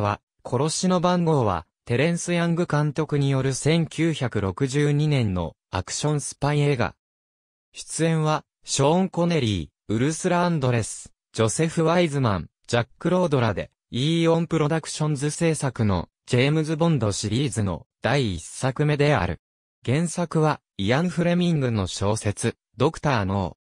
は、殺しの番号は、テレンス・ヤング監督による1962年のアクションスパイ映画。出演は、ショーン・コネリー、ウルスラ・アンドレス、ジョセフ・ワイズマン、ジャック・ロードラで、イーオン・プロダクションズ制作の、ジェームズ・ボンドシリーズの第一作目である。原作は、イアン・フレミングの小説、ドクター・ノ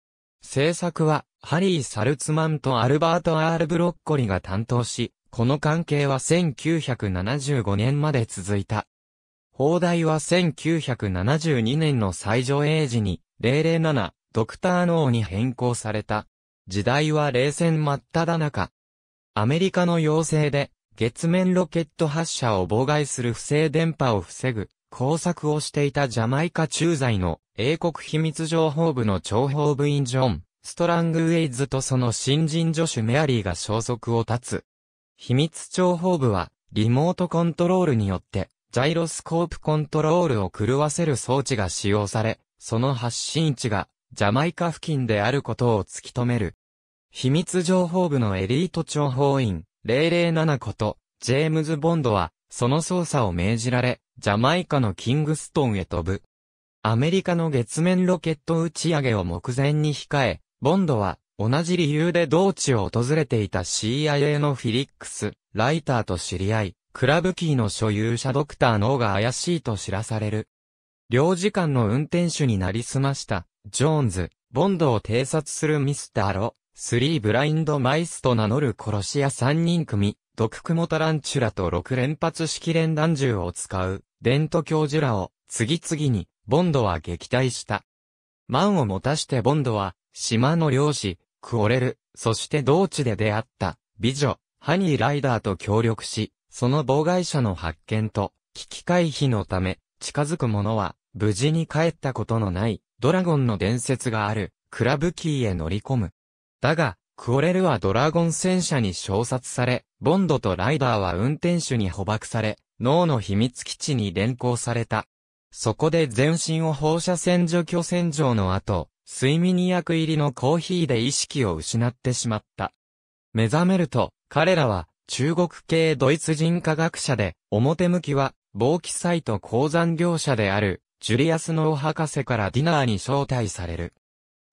ー。制作は、ハリー・サルツマンとアルバート・アール・ブロッコリが担当し、この関係は1975年まで続いた。砲台は1972年の最上映時に、007、ドクターノーに変更された。時代は冷戦真っ只中。アメリカの要請で、月面ロケット発射を妨害する不正電波を防ぐ工作をしていたジャマイカ駐在の英国秘密情報部の諜報部員ジョン、ストラングウェイズとその新人助手メアリーが消息を絶つ。秘密情報部は、リモートコントロールによって、ジャイロスコープコントロールを狂わせる装置が使用され、その発信位置が、ジャマイカ付近であることを突き止める。秘密情報部のエリート情報員、007こと、ジェームズ・ボンドは、その操作を命じられ、ジャマイカのキングストンへ飛ぶ。アメリカの月面ロケット打ち上げを目前に控え、ボンドは、同じ理由で同地を訪れていた CIA のフィリックス、ライターと知り合い、クラブキーの所有者ドクターノーが怪しいと知らされる。領事館の運転手になりすました、ジョーンズ、ボンドを偵察するミスターロ、スリーブラインドマイスと名乗る殺し屋3人組、毒クモタランチュラと6連発式連弾銃を使う、デント教授らを、次々に、ボンドは撃退した。満を持たしてボンドは、島の漁師、クオレル、そして同地で出会った、美女、ハニーライダーと協力し、その妨害者の発見と、危機回避のため、近づく者は、無事に帰ったことのない、ドラゴンの伝説がある、クラブキーへ乗り込む。だが、クオレルはドラゴン戦車に衝殺され、ボンドとライダーは運転手に捕獲され、脳の秘密基地に連行された。そこで全身を放射線除去洗浄の後、睡眠薬入りのコーヒーで意識を失ってしまった。目覚めると、彼らは中国系ドイツ人科学者で、表向きは、防気サイト鉱山業者である、ジュリアス・ノー博士からディナーに招待される。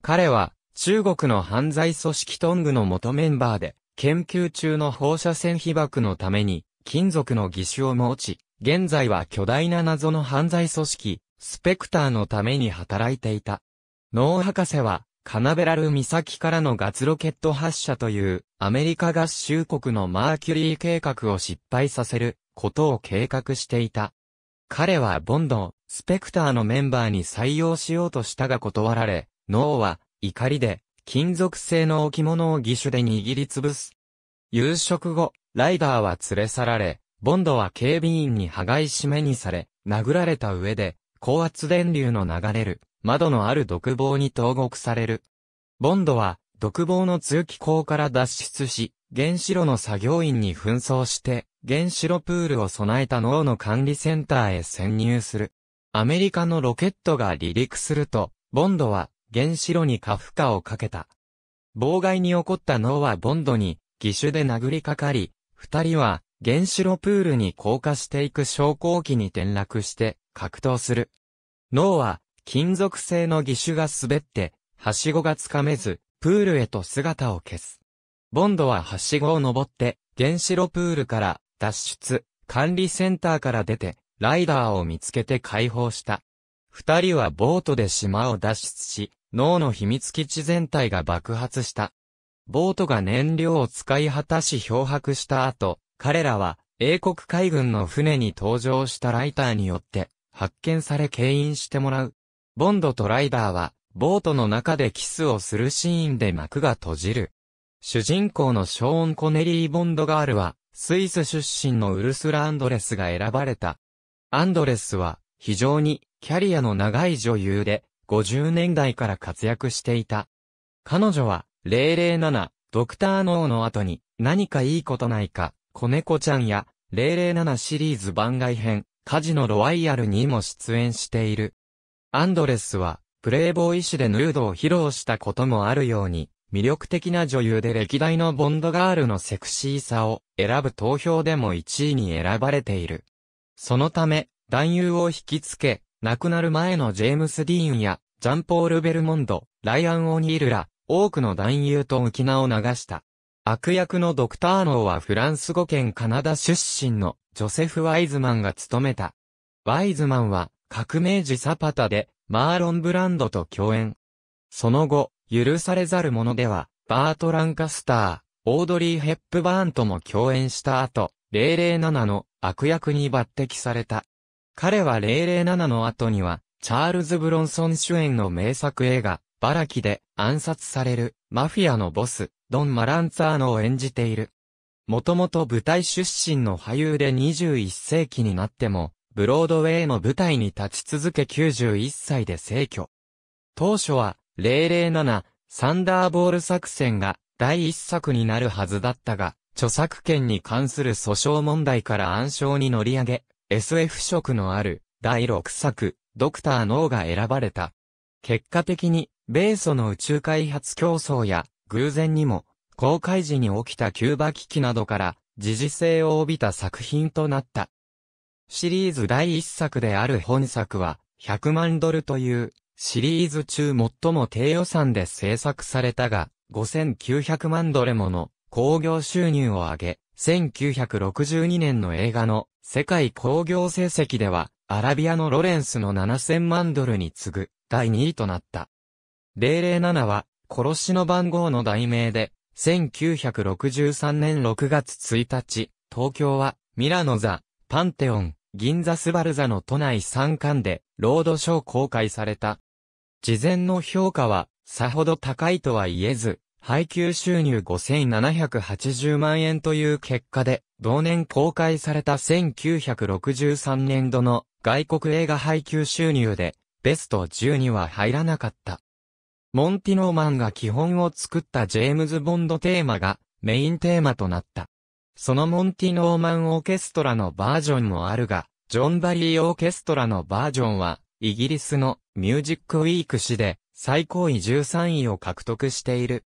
彼は、中国の犯罪組織トングの元メンバーで、研究中の放射線被爆のために、金属の義手を持ち、現在は巨大な謎の犯罪組織、スペクターのために働いていた。脳博士は、カナベラル岬からのガツロケット発射という、アメリカ合衆国のマーキュリー計画を失敗させる、ことを計画していた。彼はボンド、スペクターのメンバーに採用しようとしたが断られ、脳は、怒りで、金属製の置物を義手で握りつぶす。夕食後、ライダーは連れ去られ、ボンドは警備員に羽交い締めにされ、殴られた上で、高圧電流の流れる窓のある独房に投獄される。ボンドは、独房の通気口から脱出し、原子炉の作業員に紛争して、原子炉プールを備えた脳の管理センターへ潜入する。アメリカのロケットが離陸すると、ボンドは原子炉に過負荷をかけた。妨害に起こった脳はボンドに義手で殴りかかり、二人は原子炉プールに降下していく昇降機に転落して格闘する。脳は金属製の義手が滑って、はしごがつかめず、プールへと姿を消す。ボンドははしごを登って、原子炉プールから脱出、管理センターから出て、ライダーを見つけて解放した。二人はボートで島を脱出し、脳の秘密基地全体が爆発した。ボートが燃料を使い果たし漂白した後、彼らは英国海軍の船に搭乗したライターによって発見され牽引してもらう。ボンドとライダーは、ボートの中でキスをするシーンで幕が閉じる。主人公のショーン・コネリー・ボンドガールは、スイス出身のウルスラ・アンドレスが選ばれた。アンドレスは、非常に、キャリアの長い女優で、50年代から活躍していた。彼女は、007、ドクター・ノーの後に、何かいいことないか、子猫ちゃんや、007シリーズ番外編、カジノ・ロワイヤルにも出演している。アンドレスは、プレイボーイ誌でヌードを披露したこともあるように、魅力的な女優で歴代のボンドガールのセクシーさを選ぶ投票でも1位に選ばれている。そのため、男優を引きつけ、亡くなる前のジェームス・ディーンや、ジャンポール・ベルモンド、ライアン・オニールら、多くの男優と浮き名を流した。悪役のドクターノーはフランス語圏カナダ出身のジョセフ・ワイズマンが務めた。ワイズマンは革命児サパタで、マーロン・ブランドと共演。その後、許されざる者では、バート・ランカスター、オードリー・ヘップバーンとも共演した後、007の悪役に抜擢された。彼は007の後には、チャールズ・ブロンソン主演の名作映画、バラキで暗殺される、マフィアのボス、ドン・マランツァーノを演じている。もともと舞台出身の俳優で21世紀になっても、ブロードウェイの舞台に立ち続け91歳で逝去。当初は、007、サンダーボール作戦が第一作になるはずだったが、著作権に関する訴訟問題から暗礁に乗り上げ、SF 色のある第6作、ドクター・ノーが選ばれた。結果的に、米ソの宇宙開発競争や、偶然にも、公開時に起きたキューバ危機などから、時事性を帯びた作品となった。シリーズ第1作である本作は、100万ドルという、シリーズ中最も低予算で制作されたが、5900万ドルもの興行収入を上げ、1962年の映画の世界興行成績では、アラビアのロレンスの7000万ドルに次ぐ第2位となった。007は、殺しの番号の題名で、1963年6月1日、東京はミラノザパンテオン、銀座スバル座の都内3巻で、ロードショー公開された。事前の評価は、さほど高いとは言えず、配給収入5780万円という結果で、同年公開された1963年度の外国映画配給収入で、ベスト10には入らなかった。モンティノーマンが基本を作ったジェームズ・ボンドテーマがメインテーマとなった。そのモンティ・ノーマン・オーケストラのバージョンもあるが、ジョン・バリー・オーケストラのバージョンは、イギリスのミュージック・ウィーク誌で最高位13位を獲得している。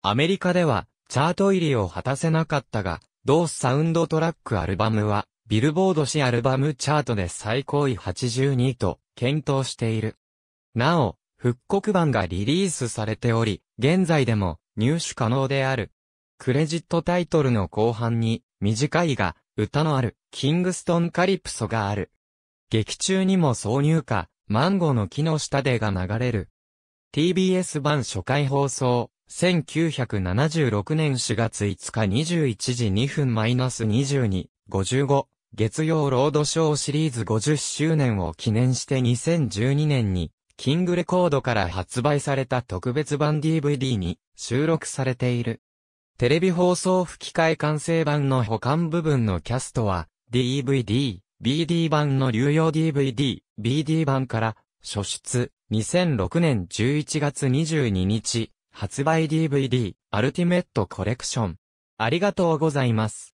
アメリカでは、チャート入りを果たせなかったが、同サウンドトラックアルバムは、ビルボード誌アルバムチャートで最高位82と検討している。なお、復刻版がリリースされており、現在でも入手可能である。クレジットタイトルの後半に、短いが、歌のある、キングストンカリプソがある。劇中にも挿入歌、マンゴーの木の下でが流れる。TBS 版初回放送、1976年4月5日21時2分 -22、55、月曜ロードショーシリーズ50周年を記念して2012年に、キングレコードから発売された特別版 DVD に収録されている。テレビ放送吹き替え完成版の保管部分のキャストは、DVD、BD 版の流用 DVD、BD 版から、初出、2006年11月22日、発売 DVD、アルティメットコレクション。ありがとうございます。